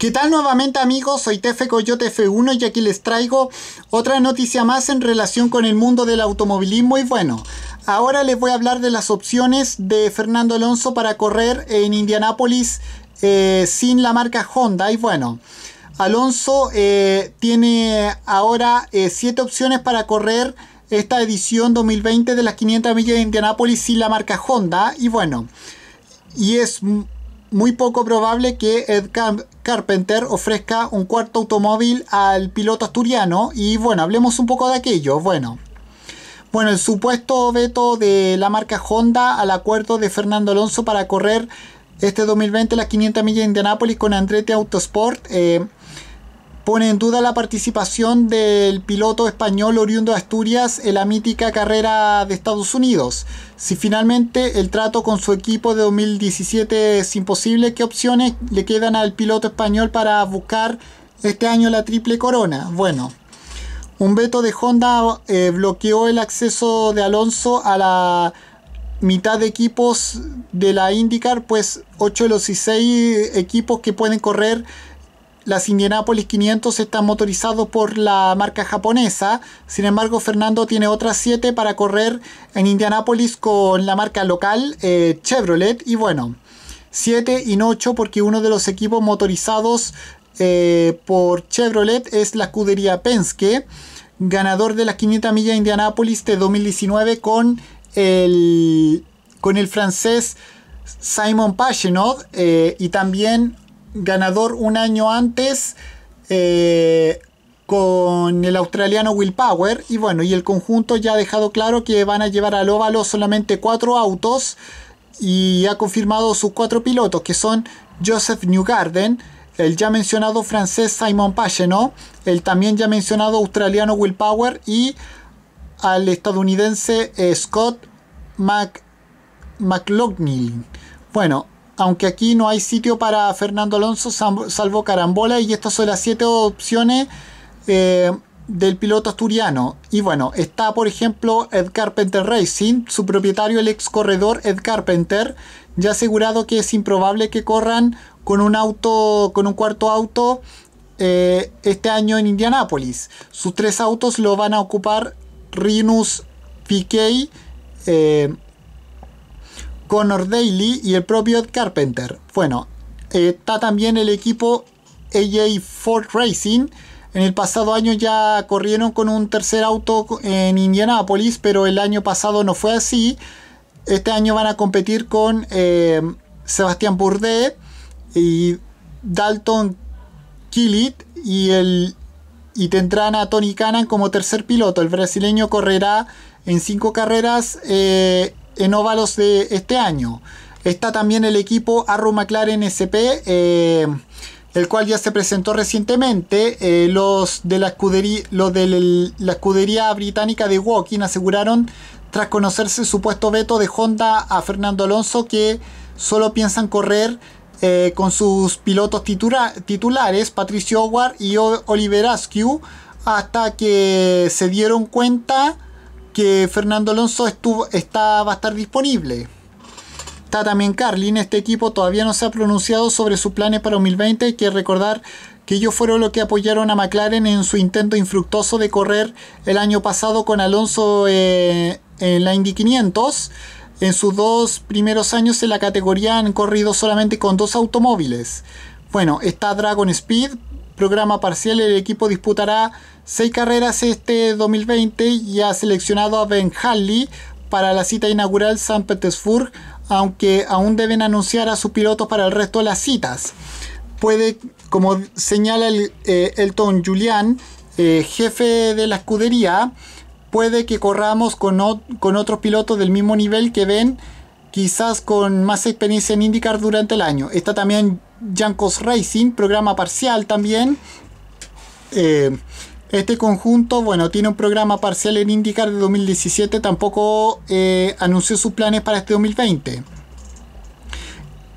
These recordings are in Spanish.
¿Qué tal nuevamente amigos? Soy Tefe Coyote F1 y aquí les traigo otra noticia más en relación con el mundo del automovilismo y bueno, ahora les voy a hablar de las opciones de Fernando Alonso para correr en Indianápolis eh, sin la marca Honda y bueno. Alonso eh, tiene ahora 7 eh, opciones para correr esta edición 2020 de las 500 millas de Indianápolis sin la marca Honda y bueno, y es muy poco probable que Ed Camp Carpenter ofrezca un cuarto automóvil al piloto asturiano y bueno, hablemos un poco de aquello. Bueno, bueno, el supuesto veto de la marca Honda al acuerdo de Fernando Alonso para correr este 2020 las 500 millas de Indianápolis con Andretti Autosport. Eh, pone en duda la participación del piloto español oriundo de Asturias en la mítica carrera de Estados Unidos. Si finalmente el trato con su equipo de 2017 es imposible, ¿qué opciones le quedan al piloto español para buscar este año la triple corona? Bueno, un veto de Honda eh, bloqueó el acceso de Alonso a la mitad de equipos de la IndyCar, pues 8 de los 16 equipos que pueden correr las Indianapolis 500 están motorizados por la marca japonesa, sin embargo Fernando tiene otras 7 para correr en Indianapolis con la marca local eh, Chevrolet y bueno, 7 y no 8 porque uno de los equipos motorizados eh, por Chevrolet es la escudería Penske, ganador de las 500 millas Indianapolis de 2019 con el, con el francés Simon Pagenaud eh, y también ganador un año antes eh, con el australiano Will Power. Y bueno, y el conjunto ya ha dejado claro que van a llevar al óvalo solamente cuatro autos y ha confirmado sus cuatro pilotos, que son Joseph Newgarden, el ya mencionado francés Simon Pagenaud, el también ya mencionado australiano Will Power y al estadounidense eh, Scott Mac Bueno, aunque aquí no hay sitio para Fernando Alonso salvo Carambola y estas son las siete opciones eh, del piloto asturiano. Y bueno, está por ejemplo Ed Carpenter Racing, su propietario el ex corredor Ed Carpenter, ya ha asegurado que es improbable que corran con un auto, con un cuarto auto eh, este año en Indianápolis. Sus tres autos lo van a ocupar Rinus Piquet, eh, Connor Daly y el propio Carpenter. Bueno, eh, está también el equipo AJ Ford Racing. En el pasado año ya corrieron con un tercer auto en Indianápolis, pero el año pasado no fue así. Este año van a competir con eh, Sebastián Bourdais y Dalton Killit y, el, y tendrán a Tony Cannon como tercer piloto. El brasileño correrá en cinco carreras eh, en óvalos de este año. Está también el equipo Arrow McLaren SP, eh, el cual ya se presentó recientemente. Eh, los de, la escudería, de la escudería británica de Woking aseguraron, tras conocerse el supuesto veto de Honda a Fernando Alonso, que solo piensan correr eh, con sus pilotos titulares, Patricio Howard y Oliver Askew, hasta que se dieron cuenta que Fernando Alonso está, va a estar disponible. Está también Carlin, este equipo todavía no se ha pronunciado sobre sus planes para 2020. Hay que recordar que ellos fueron los que apoyaron a McLaren en su intento infructuoso de correr el año pasado con Alonso eh, en la Indy 500. En sus dos primeros años en la categoría han corrido solamente con dos automóviles. Bueno, está Dragon Speed, programa parcial, el equipo disputará seis carreras este 2020 y ha seleccionado a Ben Halley para la cita inaugural San Petersburg, aunque aún deben anunciar a sus pilotos para el resto de las citas. Puede, como señala el, eh, Elton Julián, eh, jefe de la escudería, puede que corramos con, con otros pilotos del mismo nivel que ven, quizás con más experiencia en IndyCar durante el año. Está también Jankos Racing, programa parcial también. Eh, este conjunto, bueno, tiene un programa parcial en indicar de 2017, tampoco eh, anunció sus planes para este 2020.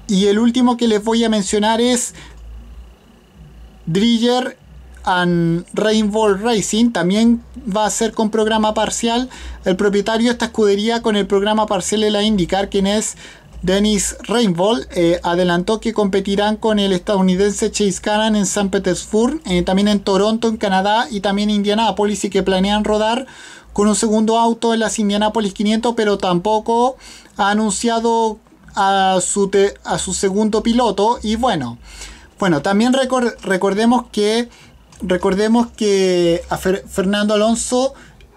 Y el último que les voy a mencionar es Driller and Rainbow Racing, también va a ser con programa parcial. El propietario de esta escudería con el programa parcial de la IndyCar, quien es Dennis Rainbow... Eh, adelantó que competirán con el estadounidense Chase Cannon en San Petersburg... Eh, también en Toronto, en Canadá y también en Indianápolis y que planean rodar con un segundo auto en las Indianapolis 500, pero tampoco ha anunciado a su, a su segundo piloto. Y bueno, bueno también recordemos que, recordemos que a Fernando Alonso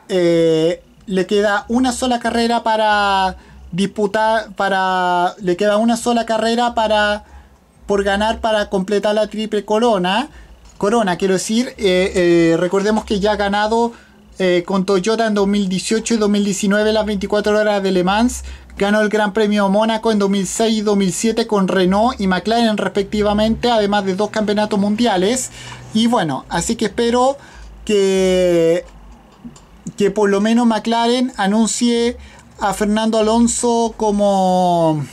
eh, le queda una sola carrera para disputar para. Le queda una sola carrera para. por ganar para completar la triple corona. Corona, quiero decir, eh, eh, recordemos que ya ha ganado eh, con Toyota en 2018 y 2019 las 24 horas de Le Mans. Ganó el Gran Premio Mónaco en 2006 y 2007 con Renault y McLaren respectivamente, además de dos campeonatos mundiales. Y bueno, así que espero que, que por lo menos McLaren anuncie a Fernando Alonso como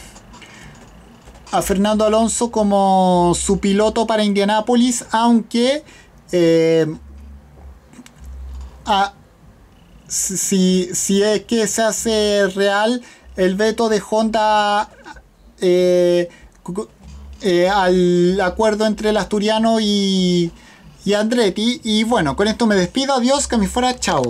a Fernando Alonso como su piloto para Indianapolis. aunque eh, a, si, si, es que se hace real el veto de Honda eh, eh, al acuerdo entre el asturiano y, y Andretti. Y bueno, con esto me despido, adiós, que me fuera, chao.